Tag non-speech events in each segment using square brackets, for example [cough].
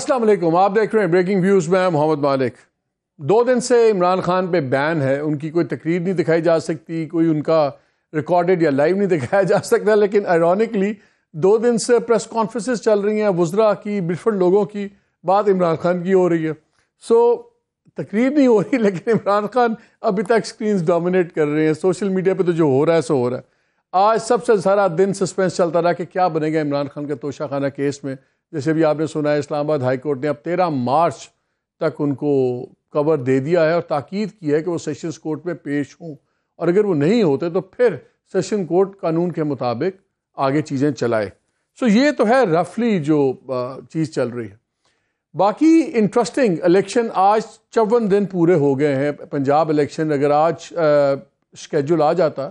अस्सलाम वालेकुम आप देख रहे हैं ब्रेकिंग व्यूज़ में मोहम्मद मालिक दो दिन से इमरान खान पे बैन है उनकी कोई तकरीर नहीं दिखाई जा सकती कोई उनका रिकॉर्डेड या लाइव नहीं दिखाया जा सकता लेकिन आयरॉनिकली दो दिन से प्रेस कॉन्फ्रेंसेस चल रही हैं वजरा की बिल्फुल लोगों की बात इमरान खान की हो रही है सो so, तकरीर नहीं हो रही [laughs] लेकिन इमरान खान अभी तक स्क्रीन डोमिनेट कर रहे हैं सोशल मीडिया पर तो जो हो रहा है सो हो रहा है आज सबसे सारा दिन सस्पेंस चलता रहा कि क्या बनेगा इमरान खान के तोशाखाना केस में जैसे भी आपने सुना है इस्लामाबाद हाईकोर्ट ने अब तेरह मार्च तक उनको कवर दे दिया है और ताकीद की है कि वो सेशंस कोर्ट में पेश हों और अगर वो नहीं होते तो फिर सेशन कोर्ट कानून के मुताबिक आगे चीज़ें चलाए सो ये तो है रफली जो चीज़ चल रही है बाकी इंटरेस्टिंग इलेक्शन आज चौवन दिन पूरे हो गए हैं पंजाब इलेक्शन अगर आज शेड्यूल आ जाता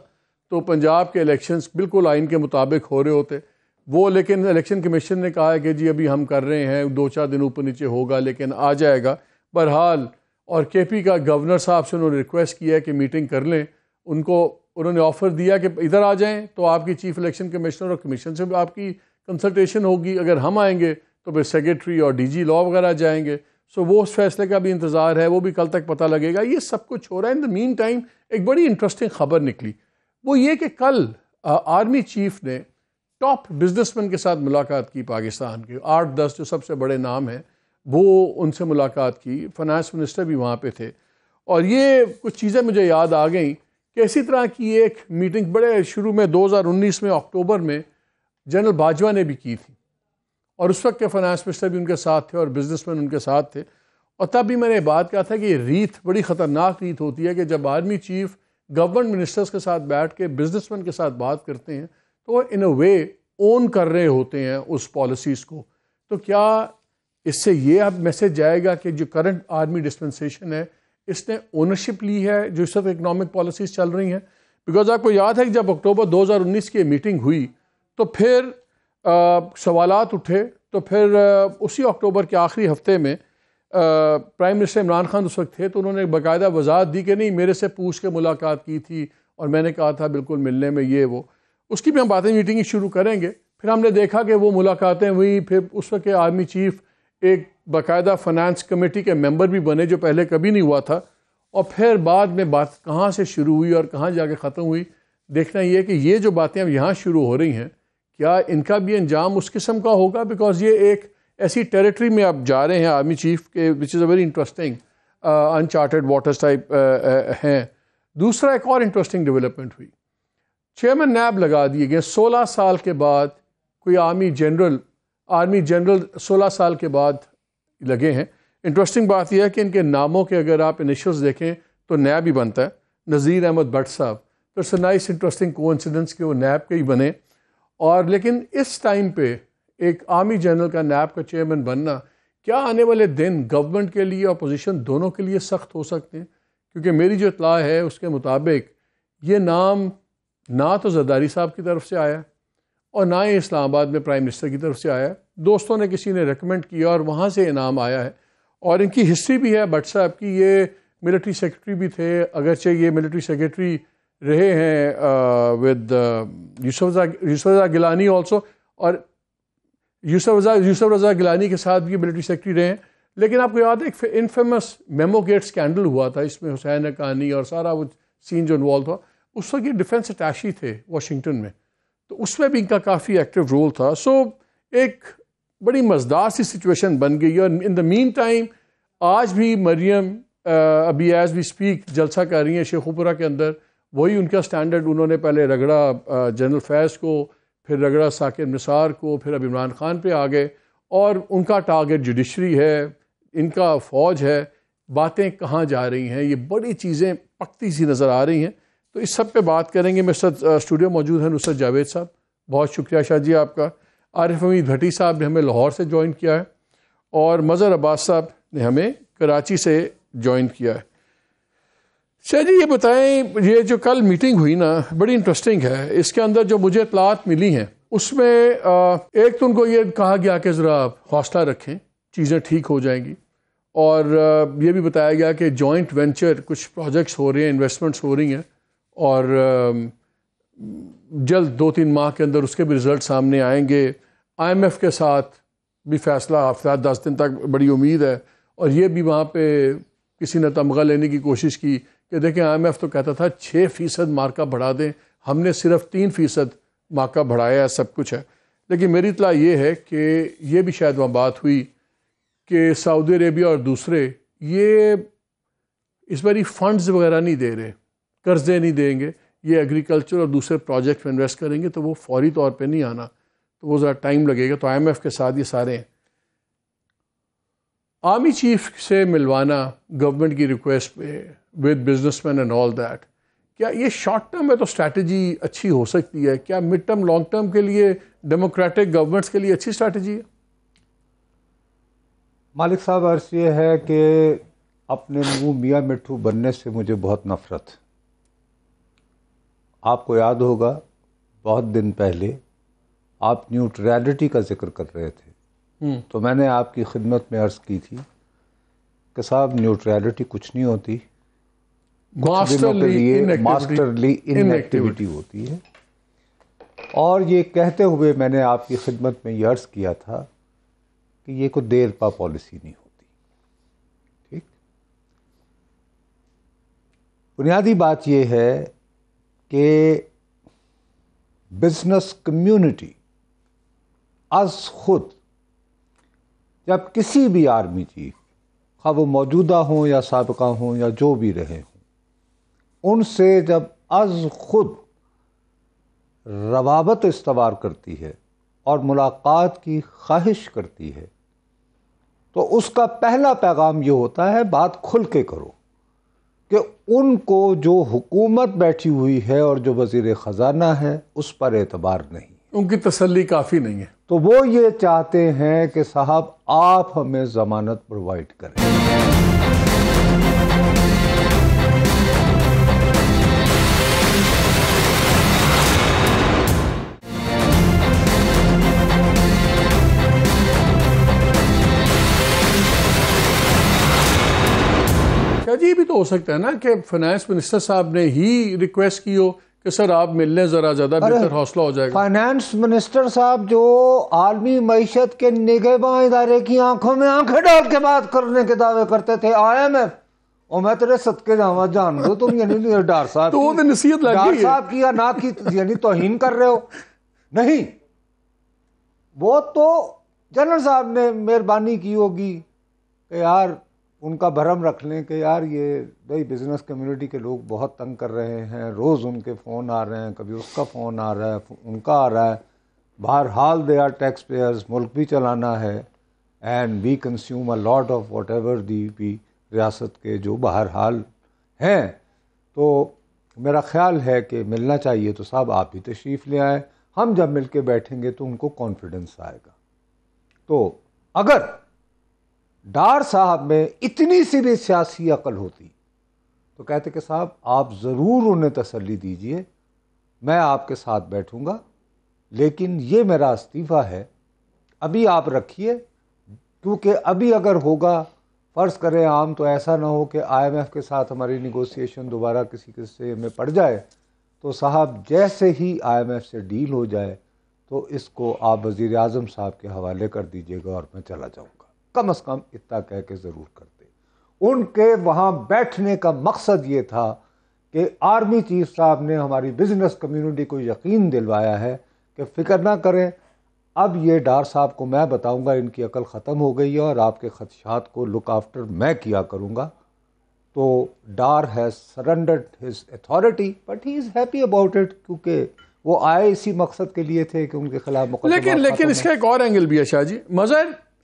तो पंजाब के इलेक्शंस बिल्कुल आइन के मुताबिक हो रहे होते वो लेकिन इलेक्शन कमीशन ने कहा है कि जी अभी हम कर रहे हैं दो चार दिन ऊपर नीचे होगा लेकिन आ जाएगा बहरहाल और के पी का गवर्नर साहब से उन्होंने रिक्वेस्ट किया है कि मीटिंग कर लें उनको उन्होंने ऑफ़र दिया कि इधर आ जाएं तो आपकी चीफ इलेक्शन कमिश्नर और कमीशन से भी आपकी कंसल्टेशन होगी अगर हम आएंगे तो फिर सेक्रेटरी और डीजी लॉ वगैरह जाएंगे सो वो उस फैसले का भी इंतज़ार है वो भी कल तक पता लगेगा ये सब कुछ हो रहा है इन द मीन टाइम एक बड़ी इंटरेस्टिंग खबर निकली वो ये कि कल आर्मी चीफ ने टॉप बिजनेसमैन के साथ मुलाकात की पाकिस्तान के आठ दस जो सबसे बड़े नाम हैं वो उनसे मुलाकात की फाइनेंस मिनिस्टर भी वहाँ पे थे और ये कुछ चीज़ें मुझे याद आ गई कि इसी तरह की एक मीटिंग बड़े शुरू में 2019 में अक्टूबर में जनरल बाजवा ने भी की थी और उस वक्त के फाइनेंस मिनिस्टर भी उनके साथ थे और बिजनेसमैन उनके साथ थे और तब भी मैंने बात कहा था कि रीत बड़ी ख़तरनाक रीत होती है कि जब आर्मी चीफ गवर्नमेंट मिनिस्टर्स के साथ बैठ के बिजनेसमैन के साथ बात करते हैं तो इन अ वे ओन कर रहे होते हैं उस पॉलिसीज़ को तो क्या इससे ये अब मैसेज जाएगा कि जो करंट आर्मी डिस्पेंसेशन है इसने ओनरशिप ली है जो इस वक्त इकनॉमिक पॉलिसीज़ चल रही हैं बिकॉज आपको याद है कि जब अक्टूबर 2019 की मीटिंग हुई तो फिर सवाल उठे तो फिर आ, उसी अक्टूबर के आखिरी हफ्ते में प्राइम मिनिस्टर इमरान खान उस वक्त थे तो उन्होंने बाकायदा वजाहत दी कि नहीं मेरे से पूछ के मुलाकात की थी और मैंने कहा था बिल्कुल मिलने में ये वो उसकी भी हम बातें मीटिंग शुरू करेंगे फिर हमने देखा कि वो मुलाकातें हुई फिर उस वक्त के आर्मी चीफ एक बाकायदा फाइनेंस कमेटी के मेंबर भी बने जो पहले कभी नहीं हुआ था और फिर बाद में बात कहाँ से शुरू हुई और कहाँ जाके ख़त्म हुई देखना ये कि ये जो बातें अब यहाँ शुरू हो रही हैं क्या इनका भी अंजाम उस किस्म का होगा बिकॉज ये एक ऐसी टेरिटरी में आप जा रहे हैं आर्मी चीफ के which is a very interesting uncharted waters type हैं दूसरा एक और इंटरेस्टिंग डेवलपमेंट हुई चेयरमैन नैब लगा दिए गए 16 साल के बाद कोई आर्मी जनरल आर्मी जनरल 16 साल के बाद लगे हैं इंटरेस्टिंग बात यह है कि इनके नामों के अगर आप इनिशियल्स देखें तो नैब ही बनता है नज़ीर अहमद भट्ट साहब तो इट्स नाइस इंटरेस्टिंग कोइंसिडेंस कि वो नैब के ही बने और लेकिन इस टाइम पे एक आर्मी जनरल का नैब का चेयरमैन बनना क्या आने वाले दिन गवर्नमेंट के लिए अपोजिशन दोनों के लिए सख्त हो सकते हैं क्योंकि मेरी जो इतला है उसके मुताबिक ये नाम ना तो जरदारी साहब की तरफ से आया और ना ही इस्लामाबाद में प्राइम मिनिस्टर की तरफ से आया दोस्तों ने किसी ने रिकमेंड किया और वहाँ से इनाम आया है और इनकी हिस्ट्री भी है भट्ट साहब की ये मिलिट्री सेक्रेटरी भी थे अगरचे ये मिलिट्री सेक्रेटरी रहे हैं विद यूसुफ यूसुफ रजा गिलानी ऑल्सो और यूसफ रजा यूसफ रजा गिलानी के साथ भी मिलिट्री सेक्रेटरी रहे हैं लेकिन आपको याद है एक इनफेमस मेमोगेट स्कैंडल हुआ था इसमें हुसैन कानी और सारा वो सीन जो इन्वॉल्व था उस वक्त ये डिफेंस अटैशी थे वाशिंगटन में तो उसमें भी इनका काफ़ी एक्टिव रोल था सो एक बड़ी मज़दार सी सिचुएशन बन गई और इन द मीन टाइम आज भी मरियम अभी एज वी स्पीक जलसा कर रही हैं शेखुपुरा के अंदर वही उनका स्टैंडर्ड उन्होंने पहले रगड़ा जनरल फैज़ को फिर रगड़ा साकिब निसार को फिर अब इमरान खान पर आ गए और उनका टारगेट जुडिशरी है इनका फ़ौज है बातें कहाँ जा रही हैं ये बड़ी चीज़ें पकती सी नज़र आ रही हैं तो इस सब पे बात करेंगे मेरे साथ स्टूडियो मौजूद है नुसरत जावेद साहब बहुत शुक्रिया शाह जी आपका आरिफ हमीद भट्टी साहब ने हमें लाहौर से ज्वाइन किया है और मज़र अब्बास साहब ने हमें कराची से ज्वाइन किया है शाह जी ये बताएं ये जो कल मीटिंग हुई ना बड़ी इंटरेस्टिंग है इसके अंदर जो मुझे इतलात मिली हैं उसमें एक तो उनको ये कहा गया कि ज़रा आप हौसला रखें चीज़ें ठीक हो जाएंगी और ये भी बताया गया कि जॉइंट वेंचर कुछ प्रोजेक्ट्स हो रहे हैं इन्वेस्टमेंट्स हो रही हैं और जल्द दो तीन माह के अंदर उसके भी रिज़ल्ट सामने आएंगे आईएमएफ के साथ भी फैसला हफ्ता दस दिन तक बड़ी उम्मीद है और ये भी वहाँ पे किसी ने तमगा लेने की कोशिश की कि देखें आईएमएफ तो कहता था छः फ़ीसद मार्का बढ़ा दें हमने सिर्फ तीन फ़ीसद मार्का बढ़ाया है सब कुछ है लेकिन मेरी इतला ये है कि ये भी शायद वहाँ बात हुई कि सऊदी अरेबिया और दूसरे ये इस बारी फंड्स वगैरह नहीं दे रहे कर्जे नहीं देंगे ये एग्रीकल्चर और दूसरे प्रोजेक्ट में इन्वेस्ट करेंगे तो वो फौरी तौर पे नहीं आना तो वो ज़रा टाइम लगेगा तो आईएमएफ के साथ ये सारे हैं आर्मी चीफ से मिलवाना गवर्नमेंट की रिक्वेस्ट पे with businessman and all that क्या ये शॉर्ट टर्म में तो स्ट्रैटेजी अच्छी हो सकती है क्या मिड टर्म लॉन्ग टर्म के लिए डेमोक्रेटिक गवर्नमेंट्स के लिए अच्छी स्ट्रैटेजी है मालिक साहब अर्ज ये है कि अपने मुंह मियाँ मिट्ठू बनने से मुझे बहुत नफरत आपको याद होगा बहुत दिन पहले आप न्यूट्रैलिटी का जिक्र कर रहे थे हम्म। तो मैंने आपकी खिदमत में अर्ज़ की थी कि साहब न्यूट्रैलिटी कुछ नहीं होती मास्टरली लिए मास्टरली इनएक्टिविटी होती है और ये कहते हुए मैंने आपकी खिदमत में ये अर्ज़ किया था कि ये कोई देर पा पॉलिसी नहीं होती ठीक बुनियादी बात यह है कि बिजनेस कम्युनिटी आज खुद जब किसी भी आर्मी चीफ खा हाँ वो मौजूदा हों या सबका हों या जो भी रहे हों उनसे जब अज खुद रवाबत इस्तवार करती है और मुलाकात की ख्वाहिश करती है तो उसका पहला पैगाम ये होता है बात खुल के करो कि उनको जो हुकूमत बैठी हुई है और जो वजीर ख़जाना है उस पर एतबार नहीं उनकी तसल्ली काफ़ी नहीं है तो वो ये चाहते हैं कि साहब आप हमें ज़मानत प्रोवाइड करें तो हो सकता है ना कि फाइनेंस मिनिस्टर साहब ने ही रिक्वेस्ट की हो कि सर आप मिलने ज़रा ज़्यादा बेहतर हौसला हो जाएगा फाइनेंस मिनिस्टर साहब जो आलमी मीशत के निगेबा इदारे की आंखों में आंखें डाल के बात करने के दावे करते थे आई एम और मैं तेरे सदके जावा जान दो तुम यानी डार साहब [laughs] तो वो नसीहत डार साहब की या ना की यानी तोहिन कर रहे हो नहीं वो तो जनरल साहब ने मेहरबानी की होगी कि यार उनका भरम रख लें कि यार ये भाई बिज़नेस कम्युनिटी के लोग बहुत तंग कर रहे हैं रोज़ उनके फ़ोन आ रहे हैं कभी उसका फ़ोन आ रहा है उनका आ रहा है बाहर हाल दे आर टैक्स पेयर्स मुल्क भी चलाना है and we consume a lot of whatever दी पी रियासत के जो बाहर हाल हैं तो मेरा ख्याल है कि मिलना चाहिए तो साहब आप भी तशरीफ़ ले आए हम जब मिल के बैठेंगे तो उनको कॉन्फिडेंस आएगा तो अगर डार साहब में इतनी सी भी सियासी अकल होती तो कहते कि साहब आप ज़रूर उन्हें तसल्ली दीजिए मैं आपके साथ बैठूंगा लेकिन ये मेरा इस्तीफ़ा है अभी आप रखिए क्योंकि अभी अगर होगा फ़र्ज़ करें आम तो ऐसा ना हो कि आईएमएफ के साथ हमारी निगोसिएशन दोबारा किसी किस्से में पड़ जाए तो साहब जैसे ही आईएमएफ से डील हो जाए तो इसको आप वज़ी अजम साहब के हवाले कर दीजिएगा और मैं चला जाऊँ कम से कम इतना कह के ज़रूर करते उनके वहाँ बैठने का मकसद ये था कि आर्मी चीफ साहब ने हमारी बिजनेस कम्युनिटी को यकीन दिलवाया है कि फ़िक्र ना करें अब ये डार साहब को मैं बताऊंगा इनकी अकल ख़त्म हो गई है और आपके खदशात को लुक आफ्टर मैं किया करूंगा तो Dar has surrendered his authority but he is happy about it क्योंकि वो आए इसी मकसद के लिए थे कि उनके खिलाफ लेकिन लेकिन इसका एक और एंगल भी है शाह जी मज़ा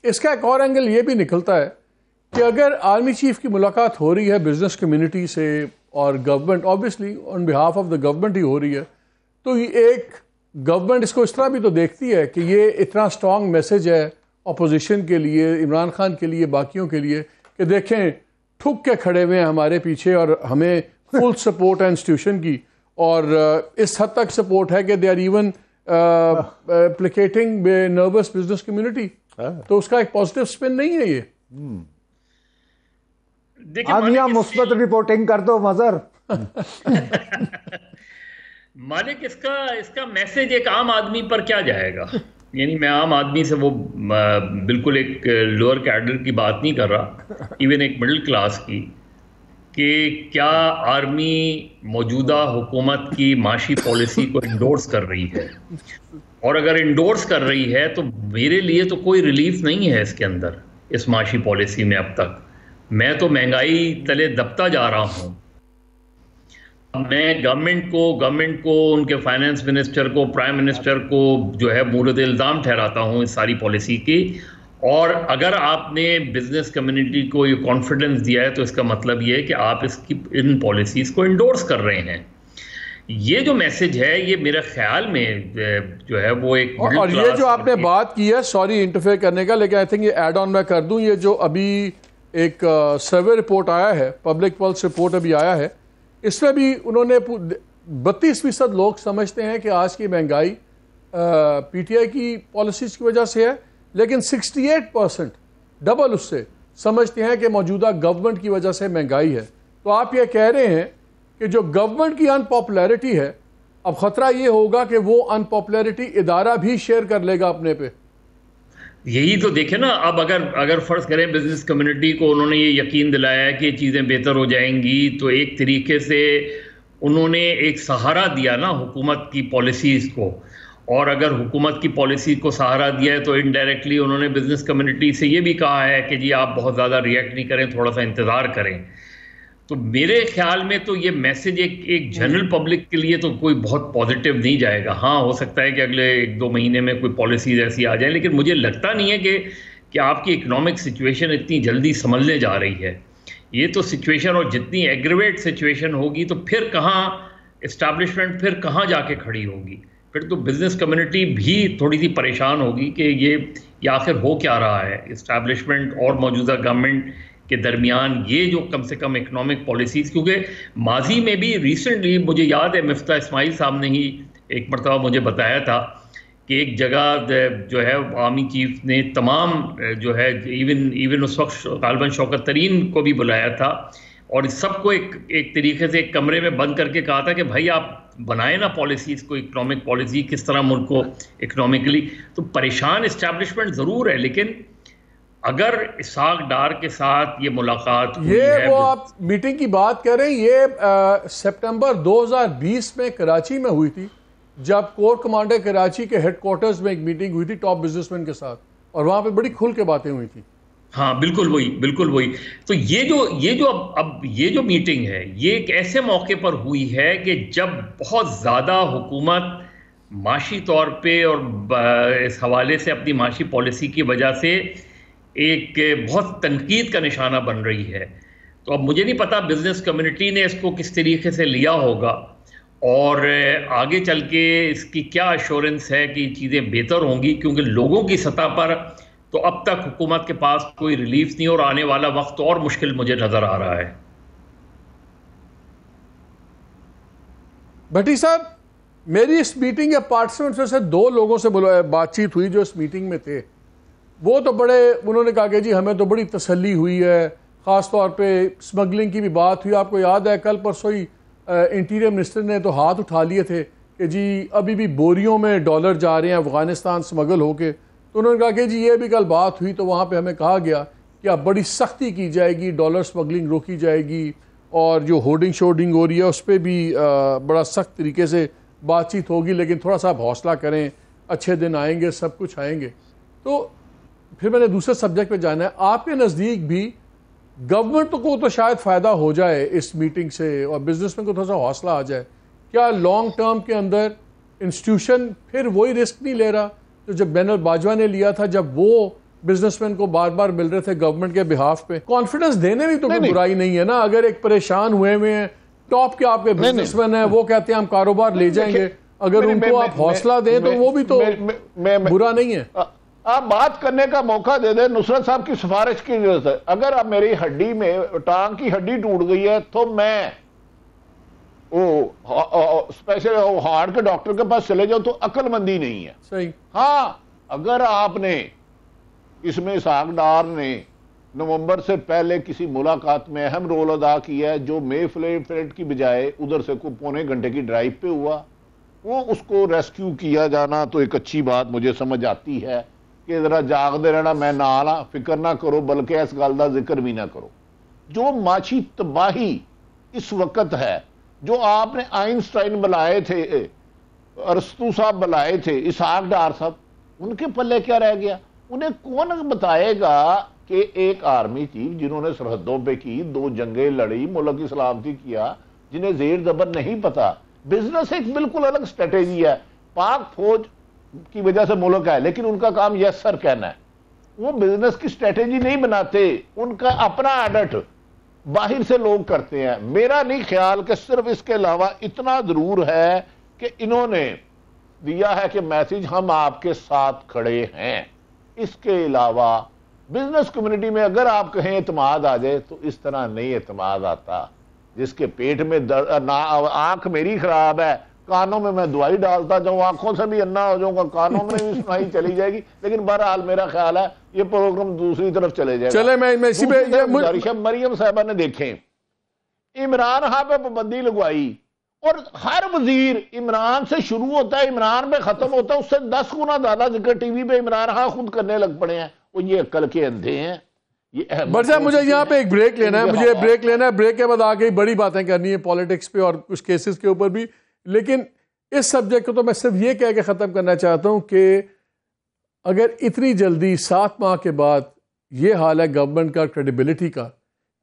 इसका एक और एंगल ये भी निकलता है कि अगर आर्मी चीफ की मुलाकात हो रही है बिज़नेस कम्युनिटी से और government obviously on behalf of the government ही हो रही है तो ये एक गवर्नमेंट इसको इस तरह भी तो देखती है कि ये इतना स्ट्रॉन्ग मैसेज है अपोजिशन के लिए इमरान खान के लिए बाकियों के लिए कि देखें ठुक के खड़े हुए हैं हमारे पीछे और हमें फुल सपोर्ट [laughs] है इंस्टीट्यूशन की और uh, इस हद तक सपोर्ट है कि they are even placating nervous business community हाँ। तो उसका एक पॉजिटिव स्पिन नहीं है ये हम्म। देखिए मुस्बत रिपोर्टिंग कर दो मजर [laughs] मालिक इसका इसका मैसेज एक आम आदमी पर क्या जाएगा यानी मैं आम आदमी से वो बिल्कुल एक लोअर कैडर की बात नहीं कर रहा इवन एक मिडिल क्लास की कि क्या आर्मी मौजूदा हुकूमत की माशी पॉलिसी को इंडोर्स कर रही है और अगर इंडोर्स कर रही है तो मेरे लिए तो कोई रिलीफ नहीं है इसके अंदर इस माशी पॉलिसी में अब तक मैं तो महंगाई तले दबता जा रहा हूँ मैं गवर्नमेंट को गवर्नमेंट को उनके फाइनेंस मिनिस्टर को प्राइम मिनिस्टर को जो है मूर्त इल्ज़ाम ठहराता हूँ इस सारी पॉलिसी की और अगर आपने बिजनेस कम्युनिटी को ये कॉन्फिडेंस दिया है तो इसका मतलब ये है कि आप इसकी इन पॉलिसीज़ को इंडोर्स कर रहे हैं ये जो मैसेज है ये मेरा ख्याल में जो है वो एक और, और ये जो आपने बात की है सॉरी इंटरफेयर करने का लेकिन आई थिंक ये एड ऑन मैं कर दूं ये जो अभी एक सर्वे रिपोर्ट आया है पब्लिक पल्स रिपोर्ट अभी आया है इसमें भी उन्होंने बत्तीस फीसद लोग समझते हैं कि आज की महंगाई पीटीआई की पॉलिसीज की वजह से है लेकिन 68 परसेंट डबल उससे समझते हैं कि मौजूदा गवर्नमेंट की वजह से महंगाई है तो आप ये कह रहे हैं कि जो गवर्नमेंट की अनपॉपुलैरिटी है अब ख़तरा ये होगा कि वो अनपॉपुलैरिटी इदारा भी शेयर कर लेगा अपने पे यही तो देखे ना अब अगर अगर फ़र्ज़ करें बिज़नेस कम्युनिटी को उन्होंने ये यकीन दिलाया कि चीज़ें बेहतर हो जाएंगी तो एक तरीके से उन्होंने एक सहारा दिया ना हुकूमत की पॉलिसीज़ को और अगर हुकूमत की पॉलिसी को सहारा दिया है तो इनडायरेक्टली उन्होंने बिज़नेस कम्युनिटी से ये भी कहा है कि जी आप बहुत ज़्यादा रिएक्ट नहीं करें थोड़ा सा इंतज़ार करें तो मेरे ख्याल में तो ये मैसेज एक एक जनरल पब्लिक के लिए तो कोई बहुत पॉजिटिव नहीं जाएगा हाँ हो सकता है कि अगले एक दो महीने में कोई पॉलिसीज ऐसी आ जाए लेकिन मुझे लगता नहीं है कि कि आपकी इकोनॉमिक सिचुएशन इतनी जल्दी संभलने जा रही है ये तो सिचुएशन और जितनी एग्रेवेट सिचुएशन होगी तो फिर कहाँ इस्टाब्लिशमेंट फिर कहाँ जाके खड़ी होगी फिर तो बिजनेस कम्युनिटी भी थोड़ी सी परेशान होगी कि ये ये आखिर हो क्या रहा है इस्टाब्लिशमेंट और मौजूदा गवर्नमेंट के दरमियान ये जो कम से कम इकोनॉमिक पॉलिसीज़ क्योंकि माजी में भी रिसेंटली मुझे याद है मफ्ता इसमाइल साहब ने ही एक मरतबा मुझे बताया था कि एक जगह जो है आर्मी चीफ ने तमाम जो है इवन इवन उस वक्त गालबन शौकत तरीन को भी बुलाया था और सबको एक एक तरीके से एक कमरे में बंद करके कहा था कि भाई आप बनाए ना पॉलिसीज़ को इकोनॉमिक पॉलिसी किस तरह मुल्क को इकोनॉमिकली तो परेशान इस्टेब्लिशमेंट ज़रूर है लेकिन अगर इसाक डार के साथ ये मुलाकात हुई ये है वो आप मीटिंग की बात कर रहे हैं ये सितंबर 2020 में कराची में हुई थी जब कोर कमांडर कराची के हेडकोarters में एक मीटिंग हुई थी टॉप बिजनेसमैन के साथ और वहाँ पे बड़ी खुल के बातें हुई थी हाँ बिल्कुल वही बिल्कुल वही तो ये जो ये जो अब अब ये जो मीटिंग है ये एक ऐसे मौके पर हुई है कि जब बहुत ज़्यादा हुकूमत माशी तौर पे और इस हवाले से अपनी माशी पॉलिसी की वजह से एक बहुत तनकीद का निशाना बन रही है तो अब मुझे नहीं पता बिज़नेस कम्युनिटी ने इसको किस तरीके से लिया होगा और आगे चल के इसकी क्या अश्योरेंस है कि चीज़ें बेहतर होंगी क्योंकि लोगों की सतह पर तो अब तक हुकूमत के पास कोई रिलीफ नहीं और आने वाला वक्त और मुश्किल मुझे नज़र आ रहा है भट्टी साहब मेरी इस मीटिंग या पार्टिसिपेंट्स में से दो लोगों से बातचीत हुई जो इस मीटिंग में थे वो तो बड़े उन्होंने कहा कि जी हमें तो बड़ी तसल्ली हुई है ख़ास तौर पे स्मगलिंग की भी बात हुई आपको याद है कल परसों ही इंटीरियर मिनिस्टर ने तो हाथ उठा लिए थे कि जी अभी भी बोरियों में डॉलर जा रहे हैं अफ़गानिस्तान स्मगल होके तो उन्होंने कहा कि जी ये भी कल बात हुई तो वहाँ पर हमें कहा गया कि अब बड़ी सख्ती की जाएगी डॉलर स्मगलिंग रोकी जाएगी और जो होर्डिंग शोर्डिंग हो रही है उस पर भी बड़ा सख्त तरीके से बातचीत होगी लेकिन थोड़ा सा आप हौसला करें अच्छे दिन आएंगे सब कुछ आएंगे तो फिर मैंने दूसरे सब्जेक्ट पे जाना है आपके नज़दीक भी गवर्नमेंट को तो शायद फ़ायदा हो जाए इस मीटिंग से और बिजनेसमैन को तो थोड़ा सा हौसला आ जाए क्या लॉन्ग टर्म के अंदर इंस्टीट्यूशन फिर वही रिस्क नहीं ले रहा तो जब बैनर बाजवा ने लिया था जब वो बिजनेसमैन को बार बार मिल रहे थे गवर्नमेंट के बिहाफ पे कॉन्फिडेंस देने भी तो कोई बुराई नहीं है ना अगर एक परेशान हुए हुए हैं टॉप के आपके बिजनेसमैन हैं वो कहते हैं हम कारोबार ले जाएंगे अगर उनको आप हौसला दें तो वो भी तो बुरा नहीं है आप बात करने का मौका दे दें नुसरत साहब की सिफारिश की जरूरत है अगर आप मेरी हड्डी में टांग की हड्डी टूट गई है तो मैं वो स्पेशल हार्ट के डॉक्टर के पास चले जाओ तो अकलमंदी नहीं है सही हाँ अगर आपने इसमें सागडार ने नवंबर से पहले किसी मुलाकात में अहम रोल अदा किया है जो मे फ्लेट की बजाय उधर से को पौने घंटे की ड्राइव पे हुआ वो उसको रेस्क्यू किया जाना तो एक अच्छी बात मुझे समझ आती है कि जरा जागते रहना मैं ना ਆ फिक्र ना करो बल्कि इस गल का जिक्र भी ना करो जो ਮਾਛੀ तबाही इस वक्त है जो आपने आइंस्टाइन बुलाए थे अरस्तू साहब बुलाए थे इसहाक डार साहब उनके पल्ले क्या रह गया उन्हें कौन बताएगा कि एक आर्मी चीफ जिन्होंने सरहदों पे की दो जंगे लड़ी मुल्क की सलामती किया जिन्हें जेर जबर नहीं पता बिजनेस एक बिल्कुल अलग स्ट्रेटेजी है पाक फौज की वजह से मुल्क है लेकिन उनका काम यस सर कहना है वो बिजनेस की स्ट्रेटेजी नहीं बनाते उनका अपना एडट बाहर से लोग करते हैं मेरा नहीं ख्याल कि सिर्फ इसके अलावा इतना ज़रूर है कि इन्होंने दिया है कि मैसेज हम आपके साथ खड़े हैं इसके अलावा बिजनेस कम्युनिटी में अगर आप कहें अतमाद आ जाए तो इस तरह नहीं अतमाद आता जिसके पेट में दर्द ना आंख मेरी खराब है कानों में मैं दुआई डालता जाऊँ आंखों से भी अन्ना हो जाऊंगा कानों में भी सुनाई [laughs] चली जाएगी लेकिन बहरहाल मेरा ख्याल है ये प्रोग्राम दूसरी तरफ चले जाएगा मरियम साहबा ने देखे इमरान हाँ पे पाबंदी लगवाई और हर वजीर इमरान से शुरू होता है इमरान पे खत्म होता है उससे दस गुना ज्यादा जिक्र टीवी पे इमरान हाँ खुद करने लग पड़े हैं वो ये अक्ल के अंधे हैं बट साहब मुझे यहाँ पे एक ब्रेक लेना है मुझे ब्रेक लेना है ब्रेक के बाद आगे बड़ी बातें करनी है पॉलिटिक्स पे और कुछ केसेस के ऊपर भी लेकिन इस सब्जेक्ट को तो मैं सिर्फ ये कह के ख़त्म करना चाहता हूँ कि अगर इतनी जल्दी सात माह के बाद ये हाल है गवर्नमेंट का क्रेडिबिलिटी का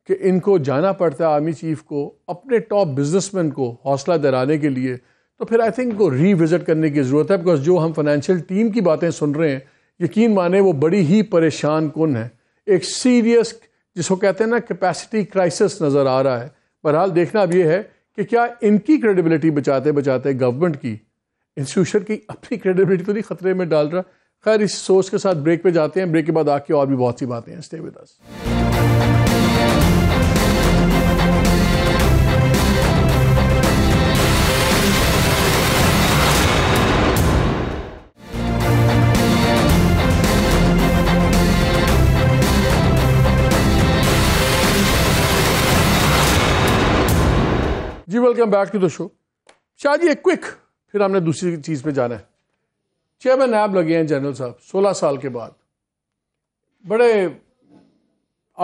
कि इनको जाना पड़ता है आर्मी चीफ को अपने टॉप बिजनेसमैन को हौसला दहराने के लिए तो फिर आई थिंक इनको रीविज़िट करने की ज़रूरत है बिकॉज जो हम फाइनेंशियल टीम की बातें सुन रहे हैं यकीन माने वो बड़ी ही परेशान कन है एक सीरियस जिसको कहते हैं ना कैपेसिटी क्राइसिस नज़र आ रहा है बहरहाल देखना अब ये है कि क्या इनकी क्रेडिबिलिटी बचाते बचाते गवर्नमेंट की इंस्टीट्यूशन की अपनी क्रेडिबिलिटी तो नहीं खतरे में डाल रहा खैर इस सोच के साथ ब्रेक पे जाते हैं ब्रेक के बाद आके और भी बहुत सी बातें हैं स्टे विद अस वेलकम के टू द तो शो शाह जी क्विक फिर हमने दूसरी चीज़ पे जाना है चेयरमैन नैब लगे हैं जनरल साहब सोलह साल के बाद बड़े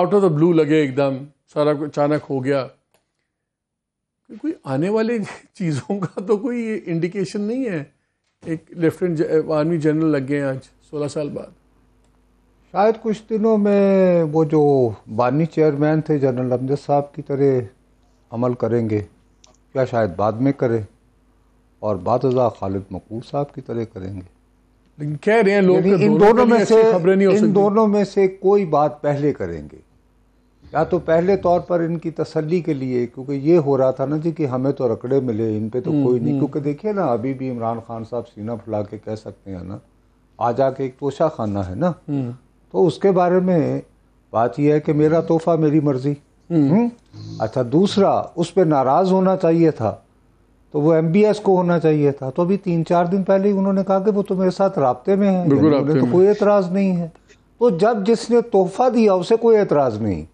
आउट ऑफ द ब्लू लगे एकदम सारा अचानक हो गया कोई आने वाली [laughs] चीज़ों का तो कोई इंडिकेशन नहीं है एक लेफ्टिनेंट आर्मी जनरल लग गए आज सोलह साल बाद शायद कुछ दिनों में वो जो बानी चेयरमैन थे जनरल अमजद साहब की तरह अमल करेंगे या शायद बाद में करें और अजा खालिद मकूल साहब की तरह करेंगे लेकिन कह रहे हैं लोग तो इन दोनों में से खबरें नहीं हो इन दोनों में से कोई बात पहले करेंगे या तो पहले तौर पर इनकी तसल्ली के लिए क्योंकि ये हो रहा था ना जी कि हमें तो रकड़े मिले इन पे तो हम्म, कोई नहीं हम्म। क्योंकि देखिए ना अभी भी इमरान खान साहब सीना फुला के कह सकते हैं ना आ जाके एक तोशा खाना है ना हम्म। तो उसके बारे में बात यह है कि मेरा तोहफा मेरी मर्जी हम्म। हम्म? अच्छा दूसरा उस पर नाराज़ होना चाहिए था तो वो एम को होना चाहिए था तो अभी तीन चार दिन पहले ही उन्होंने कहा कि वो तो मेरे साथ रबते में है तो कोई एतराज़ नहीं है तो जब जिसने तोहफा दिया उसे कोई एतराज़ नहीं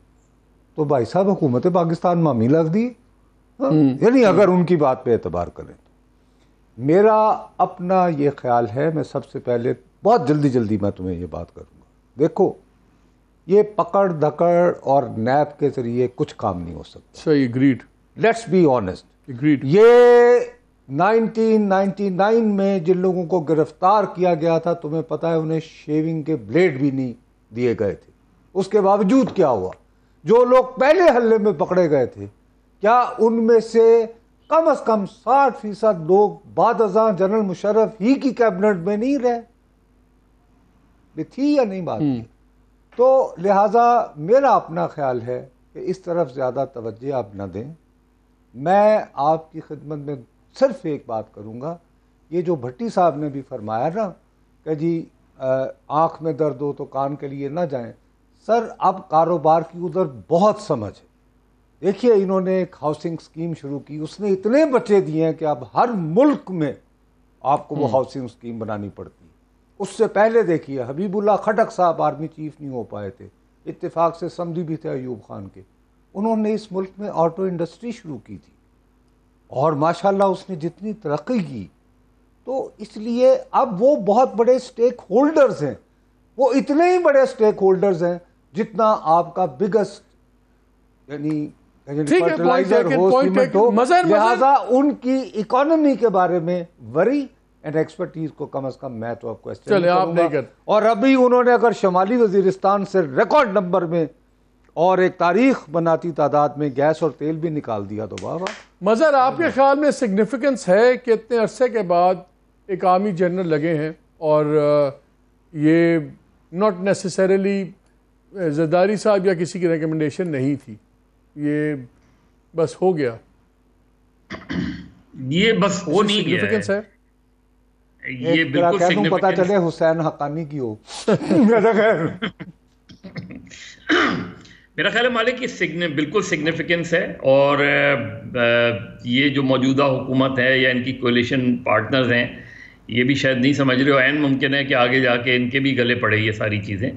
तो भाई साहब हुकूमत पाकिस्तान मामी लग दी हाँ? हम्म। यानी अगर उनकी बात पे एतबार करें तो। मेरा अपना ये ख्याल है मैं सबसे पहले बहुत जल्दी जल्दी मैं तुम्हें ये बात करूँगा देखो ये पकड़ धकड़ और नैप के जरिए कुछ काम नहीं हो सकता सही greed let's be honest greed ये 1999 में जिन लोगों को गिरफ्तार किया गया था तुम्हें पता है उन्हें शेविंग के ब्लेड भी नहीं दिए गए थे उसके बावजूद क्या हुआ जो लोग पहले हल्ले में पकड़े गए थे क्या उनमें से कम अज कम साठ फीसद लोग बाद अजा जनरल मुशर्रफ ही की कैबिनेट में नहीं रहे थी या नहीं बात हम्म। तो लिहाजा मेरा अपना ख्याल है कि इस तरफ ज़्यादा तवज्जो आप ना दें मैं आपकी खिदमत में सिर्फ एक बात करूँगा ये जो भट्टी साहब ने भी फरमाया ना कि जी आँख में दर्द हो तो कान के लिए ना जाएं सर अब कारोबार की उधर बहुत समझ है देखिए इन्होंने एक हाउसिंग स्कीम शुरू की उसने इतने बच्चे दिए हैं कि अब हर मुल्क में आपको वो हाउसिंग स्कीम बनानी पड़ती उससे पहले देखिए हबीबुल्ला खटक साहब आर्मी चीफ नहीं हो पाए थे इत्तेफाक से समझी भी थे अयूब खान के उन्होंने इस मुल्क में ऑटो इंडस्ट्री शुरू की थी और माशाल्लाह उसने जितनी तरक्की की तो इसलिए अब वो बहुत बड़े स्टेक होल्डर्स हैं वो इतने ही बड़े स्टेक होल्डर्स हैं जितना आपका बिगेस्ट यानी लिहाजा उनकी इकोनॉमी के बारे में वरी एंड एक्सपर्टीज को कम अज कम मैं तो आपको आप नहीं और अभी उन्होंने अगर शुमाली वजीरिस्तान से रिकॉर्ड नंबर में और एक तारीख बनाती तादाद में गैस और तेल भी निकाल दिया तो वाह वाह मज़र आपके ख्याल में सिग्निफिकेंस है कि इतने अरसे के बाद एक आर्मी जनरल लगे हैं और ये नॉट नेसेसरली जरदारी साहब या किसी की रिकमेंडेशन नहीं थी ये बस हो गया ये बस हो नहीं गया है ये बिल्कुल पता चले हुसैन हकानी की हो [laughs] मेरा ख्याल [coughs] मेरा ख्याल है मालिक बिल्कुल सिग्निफिकेंस है और ये जो मौजूदा हुकूमत है या इनकी कोलिशन पार्टनर्स हैं ये भी शायद नहीं समझ रहे हो एन मुमकिन है कि आगे जाके इनके भी गले पड़े ये सारी चीज़ें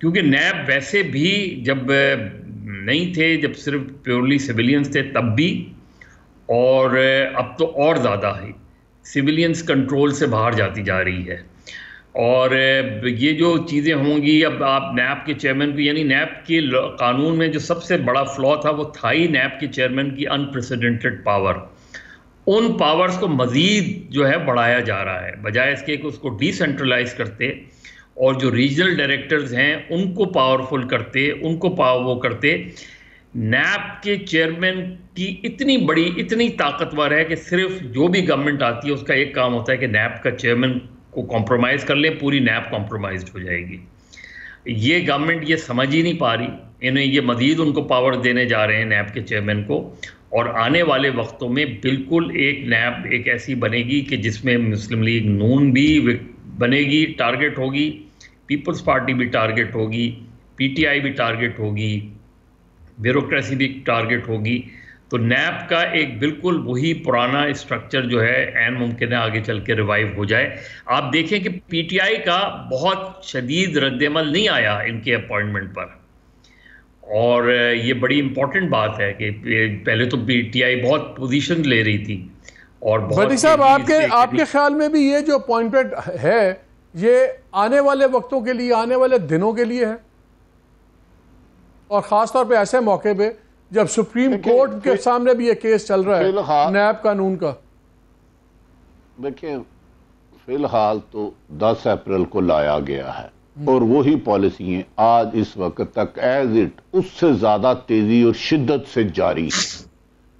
क्योंकि नैब वैसे भी जब नहीं थे जब सिर्फ प्योरली सिविलियंस थे तब भी और अब तो और ज़्यादा है सिविलियंस कंट्रोल से बाहर जाती जा रही है और ये जो चीज़ें होंगी अब आप नैप के चेयरमैन को यानी नैप के कानून में जो सबसे बड़ा फ्लॉ था वो था ही नैप के चेयरमैन की अनप्रेसिडेंटेड पावर उन पावर्स को मज़ीद जो है बढ़ाया जा रहा है बजाय इसके कि उसको डिसेंट्रलाइज करते और जो रीजनल डायरेक्टर्स हैं उनको पावरफुल करते उनको पावर वो करते नैप के चेयरमैन की इतनी बड़ी इतनी ताकतवर है कि सिर्फ जो भी गवर्नमेंट आती है उसका एक काम होता है कि नैप का चेयरमैन को कॉम्प्रोमाइज़ कर ले पूरी नैप कॉम्प्रोमाइज हो जाएगी ये गवर्नमेंट ये समझ ही नहीं पा रही इन्हें ये मजीद उनको पावर देने जा रहे हैं नैब के चेयरमैन को और आने वाले वक्तों में बिल्कुल एक नैब एक ऐसी बनेगी कि जिसमें मुस्लिम लीग नून भी बनेगी टारगेट होगी पीपल्स पार्टी भी टारगेट होगी पीटीआई भी टारगेट होगी ब्यूरोसी भी टारगेट होगी तो नैप का एक बिल्कुल वही पुराना स्ट्रक्चर जो है एन मुमकिन है आगे चल के रिवाइव हो जाए आप देखें कि पीटीआई का बहुत शदीद रद्दमल नहीं आया इनके अपॉइंटमेंट पर और ये बड़ी इंपॉर्टेंट बात है कि पहले तो पीटीआई बहुत पोजीशन ले रही थी और बहुत साहब आपके आपके ख्याल में भी ये जो अपॉइंटमेंट है ये आने वाले वक्तों के लिए आने वाले दिनों के लिए है और ख़ासतौर पर ऐसे मौके पर जब सुप्रीम कोर्ट के सामने भी ये केस चल रहा है नैब कानून का देखिए फिलहाल तो 10 अप्रैल को लाया गया है हम्म। और वही पॉलिसी आज इस वक्त तक एज इट उससे ज़्यादा तेज़ी और शिद्दत से जारी है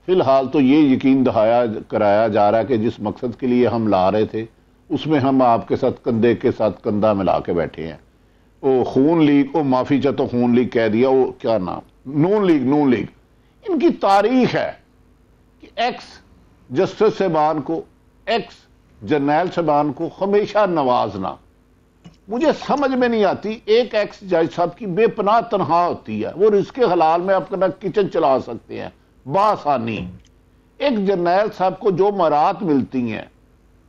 फिलहाल तो ये यकीन दहाया कराया जा रहा है कि जिस मकसद के लिए हम ला रहे थे उसमें हम आपके साथ कंधे के साथ कंधा मिला के बैठे हैं ओ खून लीग ओ माफी चाह तो खून लीग कह दिया वो क्या नाम नून लीग नून लीग इनकी तारीख है कि एक्स जस्टिस सेबान को एक्स जनरल सेबान को हमेशा नवाजना मुझे समझ में नहीं आती एक एक्स जज साहब की बेपनाह तनहा होती है वो इसके हलाल में अपना किचन चला सकते हैं बासानी एक जनरल साहब को जो मरात मिलती हैं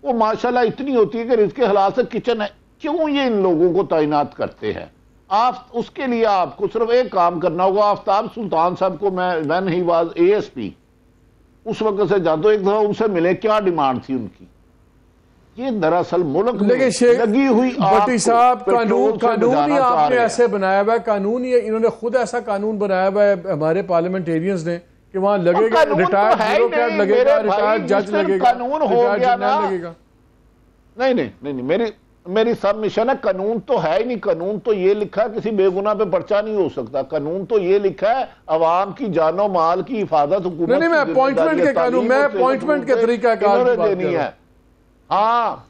वो माशाल्लाह इतनी होती है कि इसके हलाल से किचन है क्यों ये इन लोगों को तैनात करते हैं आप उसके लिए आपको सिर्फ एक काम करना होगा आफ्ताब सुल्तान साहब को मैं when he was A S P उस वक्त से जाते एक दफा उनसे मिले क्या डिमांड थी उनकी ये दरअसल मुल्क लेकिन लगी हुई भट्टी साहब कानून कानून ही आपने ऐसे बनाया हुआ है कानून ही इन्होंने खुद ऐसा कानून बनाया हुआ है हमारे पार्लियामेंटेरियंस ने कि वहां लगेगा रिटायर्ड ब्यूरोक्रेट तो लगेगा रिटायर्ड जज लगेगा कानून हो गया लगेगा नहीं नहीं नहीं मेरी मेरी सब मिशन है कानून तो है ही नहीं कानून तो ये लिखा है किसी बेगुना पे पर्चा नहीं हो सकता कानून तो ये लिखा है अवाम की जानो माल की हिफाजत देनी है हाँ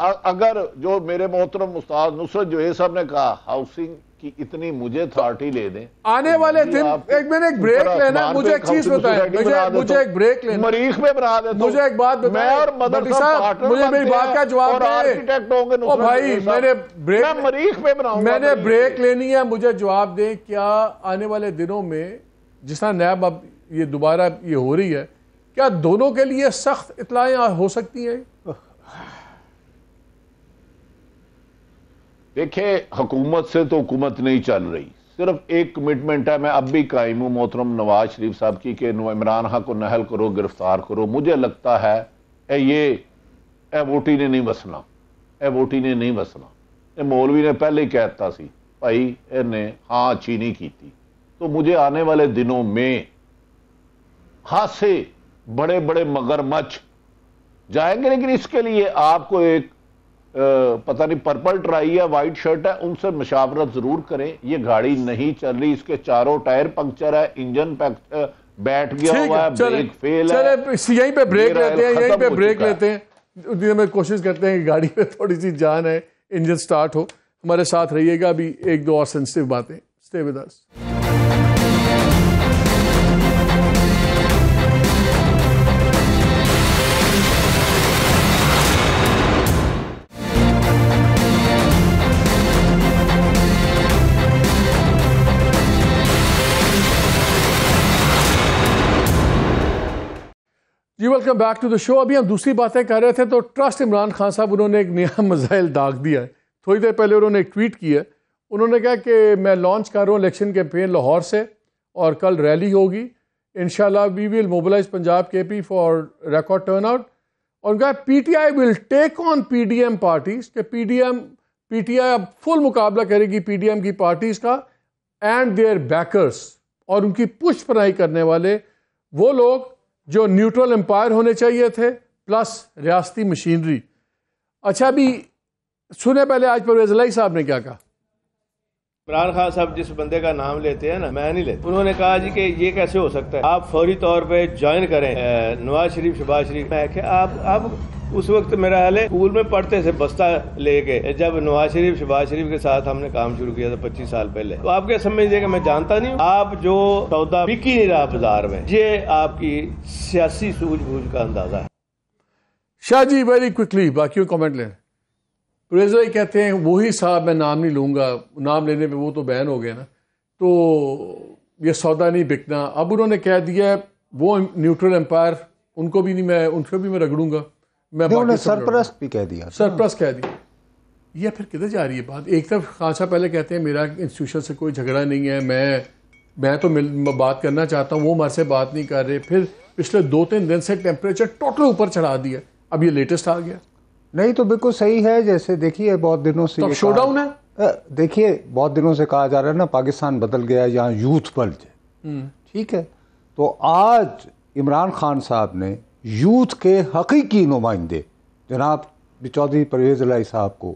अगर जो मेरे मोहतरम उस्ताद नुसरत जो ये सब ने कहा हाउसिंग कि इतनी मुझे अथॉरिटी ले दें आने तो वाले दिन एक मैंने एक ब्रेक लेना मुझे एक चीज बताया मुझे मुझे एक ब्रेक लेना मरीख में बना दे तो मुझे एक बात मैं और मदर साहब मुझे मेरी बात का जवाब आर्किटेक्ट होंगे ओ भाई मैंने ब्रेक मरीख में बनाऊंगा मैंने ब्रेक लेनी है मुझे जवाब दें क्या आने वाले दिनों में जिस तरह नैब अब ये दोबारा ये हो रही है क्या दोनों के लिए सख्त इतलाएं हो सकती हैं देखिए हुकूमत से तो हुकूमत नहीं चल रही सिर्फ एक कमिटमेंट है मैं अब भी कायम हूँ मोहतरम नवाज शरीफ साहब की कि इमरान हाँ को नहल करो गिरफ्तार करो मुझे लगता है ए ये ए वोटी ने नहीं बसना ए वोटी ने नहीं बसना ए मौलवी ने पहले ही कहता सी भाई इन्हें हाँ अच्छी नहीं की तो मुझे आने वाले दिनों में हाथ से बड़े बड़े मगरमच्छ जाएंगे लेकिन इसके लिए आपको एक पता नहीं पर्पल ट्राई है वाइट शर्ट है उनसे मशावरत ज़रूर करें ये गाड़ी नहीं चल रही इसके चारों टायर पंक्चर है इंजन बैठ गया हुआ है ब्रेक फेल है यहीं पे ब्रेक लेते हैं यहीं पे ब्रेक लेते हैं में कोशिश करते हैं कि गाड़ी में थोड़ी सी जान है इंजन स्टार्ट हो हमारे साथ रहिएगा अभी एक दो और सेंसिटिव बातें stay with us welcome back to the show अभी हम दूसरी बातें कर रहे थे तो ट्रस्ट इमरान खान साहब उन्होंने एक नया [laughs] मिसाइल दाग दिया है थोड़ी देर पहले उन्होंने एक ट्वीट किया उन्होंने कहा कि मैं लॉन्च कर रहा हूँ इलेक्शन कैंपेन लाहौर से और कल रैली होगी इन we will mobilise Punjab K P for record turnout और उनका P T I will take on P D M parties के P D M P T I अब फुल मुकाबला करेगी पी डी एम की पार्टीज़ का एंड देयर बैकर्स और उनकी पुष्ट पनाई करने वाले वो लोग जो न्यूट्रल एम्पायर होने चाहिए थे प्लस रियाती मशीनरी अच्छा अभी सुने पहले आज परवेज लाई साहब ने क्या कहा इमरान खान साहब जिस बंदे का नाम लेते हैं ना मैं नहीं लेता उन्होंने कहा जी कि ये कैसे हो सकता है आप फौरी तौर पे ज्वाइन करें नवाज शरीफ शबाज शरीफ मैं आप आप उस वक्त मेरा हाल है स्कूल में पढ़ते थे बस्ता लेके जब नवाज शरीफ शहबाज शरीफ के साथ हमने काम शुरू किया था पच्चीस साल पहले तो आप क्या समझिए मैं जानता नहीं आप जो सौदा बिकी नहीं रहा बाजार में ये आपकी सियासी सूझबूझ का अंदाजा है शाह जी वेरी क्विकली बाकी कॉमेंट लें रेजाई कहते हैं वही साहब मैं नाम नहीं लूंगा नाम लेने पे वो तो बैन हो गया ना तो ये सौदा नहीं बिकना अब उन्होंने कह दिया वो न्यूट्रल एम्पायर उनको भी नहीं मैं उनको भी मैं रगड़ूंगा मैं उन्हें सरप्रस्त भी कह दिया सरप्रस्त कह दिया यह फिर किधर जा रही है बात एक तरफ खान साहब पहले कहते हैं मेरा इंस्टीट्यूशन से कोई झगड़ा नहीं है मैं मैं तो मिल बात करना चाहता हूँ वो हमारे से बात नहीं कर रहे फिर पिछले दो तीन दिन से टेम्परेचर टोटल ऊपर चढ़ा दिया अब ये लेटेस्ट आ गया नहीं तो बिल्कुल सही है जैसे देखिए बहुत दिनों से तो डाउन है देखिए बहुत दिनों से कहा जा रहा है ना पाकिस्तान बदल गया यहाँ यूथ बल्ज ठीक है तो आज इमरान खान साहब ने यूथ के हकीकी नुमाइंदे जनाब चौधरी परवेज़ लाई साहब को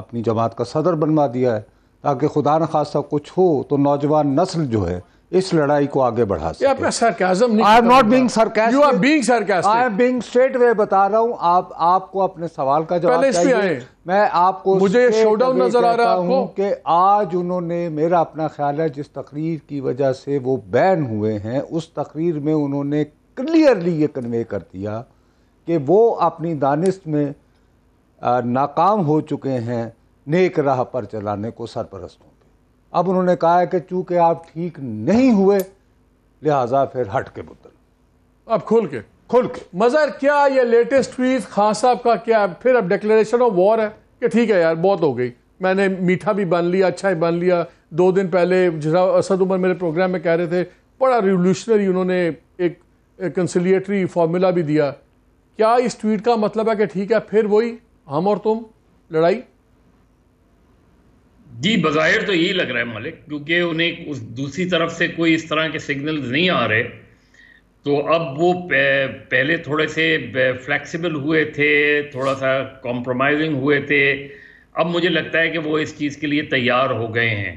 अपनी जमात का सदर बनवा दिया है ताकि खुदा न खासा कुछ हो तो नौजवान नस्ल जो है इस लड़ाई को आगे बढ़ा सके अपना सरकाजम नहीं I am not being sarcastic you are being sarcastic I am being straight way बता रहा हूं आप आपको अपने सवाल का जवाब चाहिए मैं आपको मुझे शोडाउन नजर आ रहा आपको कि आज उन्होंने मेरा अपना ख्याल है जिस तकरीर की वजह से वो बैन हुए हैं उस तकरीर में उन्होंने क्लियरली ये कन्वे कर दिया कि वो अपनी दानिश में नाकाम हो चुके हैं नेक राह पर चलाने को सरपरस्तों पे अब उन्होंने कहा है कि चूँकि आप ठीक नहीं हुए लिहाजा फिर हट के बुतल अब खोल के खुल के मज़र क्या ये लेटेस्ट ट्वीट खान साहब का क्या फिर अब डिक्लेरेशन ऑफ वॉर है कि ठीक है यार बहुत हो गई मैंने मीठा भी बन लिया अच्छा ही बन लिया दो दिन पहले जरा असद उमर मेरे प्रोग्राम में कह रहे थे बड़ा रिवोल्यूशनरी उन्होंने एक कंसिलिएटरी फार्मूला भी दिया क्या इस ट्वीट का मतलब है कि ठीक है फिर वही हम और तुम लड़ाई जी बज़ाहिर तो यही लग रहा है मालिक क्योंकि उन्हें उस दूसरी तरफ से कोई इस तरह के सिग्नल नहीं आ रहे तो अब वो पहले थोड़े से फ्लेक्सिबल हुए थे थोड़ा सा कॉम्प्रोमाइजिंग हुए थे अब मुझे लगता है कि वो इस चीज़ के लिए तैयार हो गए हैं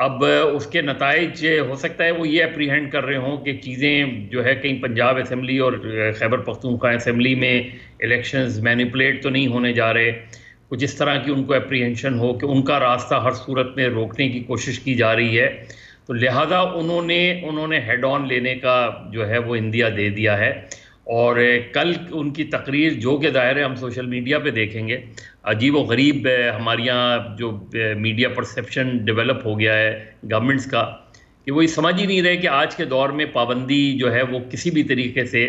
अब उसके नतज हो सकता है वो ये अप्रीहेंड कर रहे हों कि चीज़ें जो है कहीं पंजाब असम्बली और खैबर पख्तूनख्वा असम्बली में इलेक्शंस मैनिपुलेट तो नहीं होने जा रहे कुछ इस तरह की उनको अप्रीहेंशन हो कि उनका रास्ता हर सूरत में रोकने की कोशिश की जा रही है तो लिहाजा उन्होंने उन्होंने हेड ऑन लेने का जो है वो इंदिया दे दिया है और कल उनकी तकरीर जो के दायरे हम सोशल मीडिया पे देखेंगे अजीब व गरीब हमारे यहाँ जो मीडिया परसेप्शन डेवलप हो गया है गवर्नमेंट्स का कि वो ये समझ ही नहीं रहे कि आज के दौर में पाबंदी जो है वो किसी भी तरीके से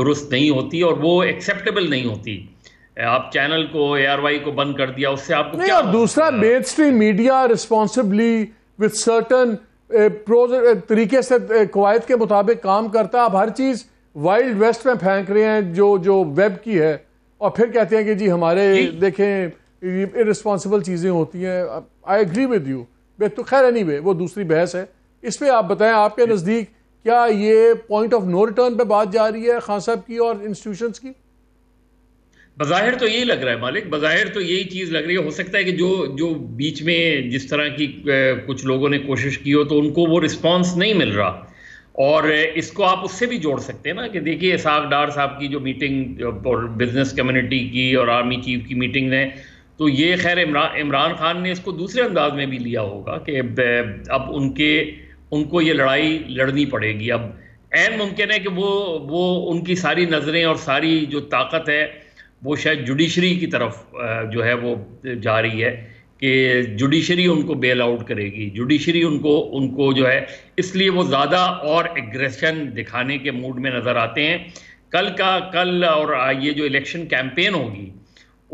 दुरुस्त नहीं होती और वो एक्सेप्टेबल नहीं होती आप चैनल को ए को बंद कर दिया उससे आपको नहीं क्या और दूसरा mainstream media responsibly with certain pros तरीके से कवायद के मुताबिक काम करता है आप हर चीज़ वाइल्ड वेस्ट में फेंक रहे हैं जो जो वेब की है और फिर कहते हैं कि जी हमारे देखें इरिस्पॉन्सिबल चीज़ें होती हैं आई एग्री विद यू बे तो खैर नहीं वे वो दूसरी बहस है इस पर आप बताएं आपके नज़दीक क्या ये पॉइंट ऑफ नो रिटर्न पे बात जा रही है खान साहब की और इंस्टीट्यूशंस की बाहिर तो यही लग रहा है मालिक बज़ाहिर तो यही चीज़ लग रही है हो सकता है कि जो जो बीच में जिस तरह की कुछ लोगों ने कोशिश की हो तो उनको वो रिस्पॉन्स नहीं मिल रहा और इसको आप उससे भी जोड़ सकते हैं ना कि देखिए साग डार साहब की जो मीटिंग और बिजनेस कम्युनिटी की और आर्मी चीफ की मीटिंग है तो ये खैर इमरान इमरान खान ने इसको दूसरे अंदाज में भी लिया होगा कि अब उनके उनको ये लड़ाई लड़नी पड़ेगी अब एन मुमकिन है कि वो वो उनकी सारी नज़रें और सारी जो ताकत है वो शायद जुडिशरी की तरफ जो है वो जा रही है कि जुडिशरी उनको बेल आउट करेगी जुडिशरी उनको उनको जो है इसलिए वो ज़्यादा और एग्रेशन दिखाने के मूड में नज़र आते हैं कल का कल और ये जो इलेक्शन कैंपेन होगी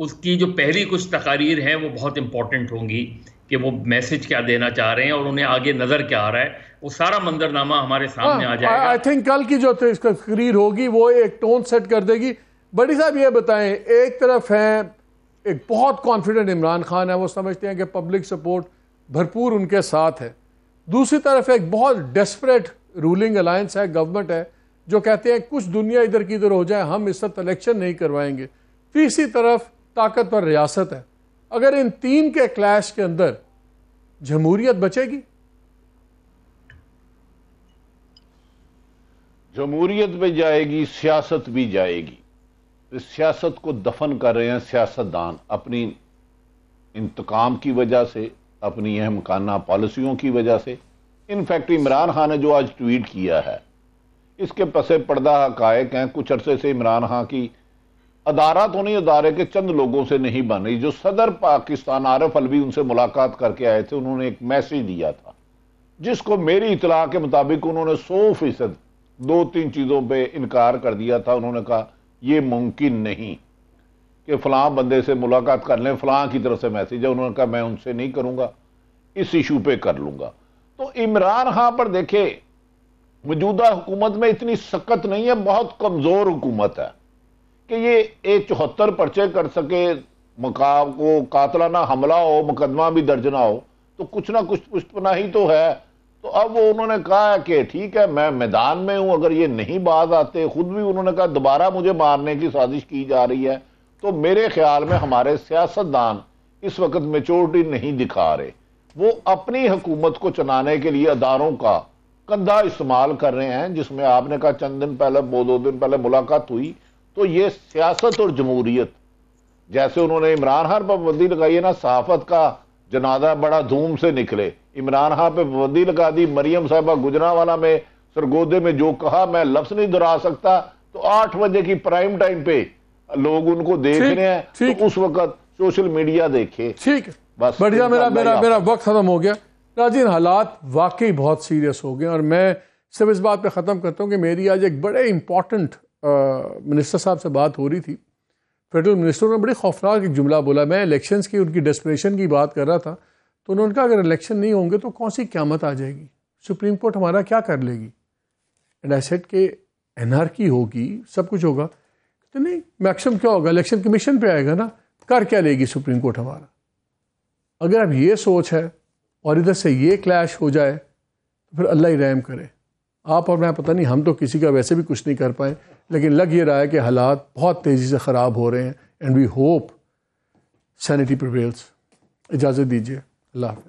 उसकी जो पहली कुछ तकारीर हैं वो बहुत इम्पॉर्टेंट होंगी कि वो मैसेज क्या देना चाह रहे हैं और उन्हें आगे नज़र क्या आ रहा है वो सारा मंजरनामा हमारे सामने आ, आ हाँ, जाएगा आई थिंक कल की जो तकरीर होगी वो एक टोन सेट कर देगी बड़ी साहब ये बताएं एक तरफ हैं एक बहुत कॉन्फिडेंट इमरान खान है वो समझते हैं कि पब्लिक सपोर्ट भरपूर उनके साथ है दूसरी तरफ एक बहुत डेस्परेट रूलिंग अलायंस है गवर्नमेंट है जो कहते हैं कुछ दुनिया इधर की इधर हो जाए हम इस वक्त इलेक्शन नहीं करवाएंगे तीसरी तरफ ताकतवर रियासत है अगर इन तीन के क्लैश के अंदर जमहूरियत बचेगी जमहूरियत भी जाएगी सियासत भी जाएगी सियासत को दफन कर रहे हैं सियासतदान अपनी इंतकाम की वजह से अपनी अहम काना पॉलिसियों की वजह से इनफैक्ट इमरान खान ने जो आज ट्वीट किया है इसके पसे पर्दा हकायक हैं कुछ अरसे से इमरान खान की अदारा तो नहीं अदारे के चंद लोगों से नहीं बन रही जो सदर पाकिस्तान आरफ अलवी उनसे मुलाकात करके आए थे उन्होंने एक मैसेज दिया था जिसको मेरी इतला के मुताबिक उन्होंने सौ फीसद दो तीन चीज़ों पर इनकार कर दिया था उन्होंने कहा ये मुमकिन नहीं कि फलां बंदे से मुलाकात कर लें फलां की तरफ से मैसेज है उन्होंने कहा मैं उनसे नहीं करूंगा इस इशू पे कर लूँगा तो इमरान खां पर देखे मौजूदा हुकूमत में इतनी सख्त नहीं है बहुत कमज़ोर हुकूमत है कि ये ए चौहत्तर पर्चे कर सके मकाम को कातलाना हमला हो मुकदमा भी दर्ज ना हो तो कुछ ना कुछ पुष्पना ही तो है तो अब वो उन्होंने कहा कि ठीक है मैं मैदान में हूं अगर ये नहीं बाज आते खुद भी उन्होंने कहा दोबारा मुझे मारने की साजिश की जा रही है तो मेरे ख्याल में हमारे सियासतदान इस वक्त मेचोरिटी नहीं दिखा रहे वो अपनी हुकूमत को चलाने के लिए अदारों का कंधा इस्तेमाल कर रहे हैं जिसमें आपने कहा चंद दिन पहले दो दो दिन पहले मुलाकात हुई तो ये सियासत और जमहूरियत जैसे उन्होंने इमरान खान पाबंदी लगाई है ना सहाफत का जनाजा बड़ा धूम से निकले इमरान खां पे पाबंदी लगा दी मरियम साहबा गुजरा वाला में सरगोदे में जो कहा मैं लफ्ज नहीं दोहरा सकता तो आठ बजे की प्राइम टाइम पे लोग उनको देख रहे हैं तो उस वक्त सोशल मीडिया देखे ठीक बस बढ़िया मेरा मेरा मेरा वक्त खत्म हो गया नाजिन हालात वाकई बहुत सीरियस हो गए और मैं सिर्फ इस बात पे ख़त्म करता हूँ कि मेरी आज एक बड़े इम्पॉर्टेंट मिनिस्टर साहब से बात हो रही थी फेडरल मिनिस्टरों तो ने बड़े खौफनाक एक जुमला बोला मैं इलेक्शंस की उनकी डेस्परेशन की बात कर रहा था तो उन्होंने कहा अगर इलेक्शन नहीं होंगे तो कौन सी क्यामत आ जाएगी सुप्रीम कोर्ट हमारा क्या कर लेगी एंड आई सेट के एनआरकी होगी सब कुछ होगा तो नहीं मैक्सिमम क्या होगा इलेक्शन कमीशन पे आएगा ना कर क्या लेगी सुप्रीम कोर्ट हमारा अगर अब ये सोच है और इधर से ये क्लैश हो जाए तो फिर अल्लाह ही रहम करे आप और मैं पता नहीं हम तो किसी का वैसे भी कुछ नहीं कर पाए लेकिन लग ये रहा है कि हालात बहुत तेज़ी से ख़राब हो रहे हैं and we hope sanity prevails इजाज़त दीजिए अल्लाह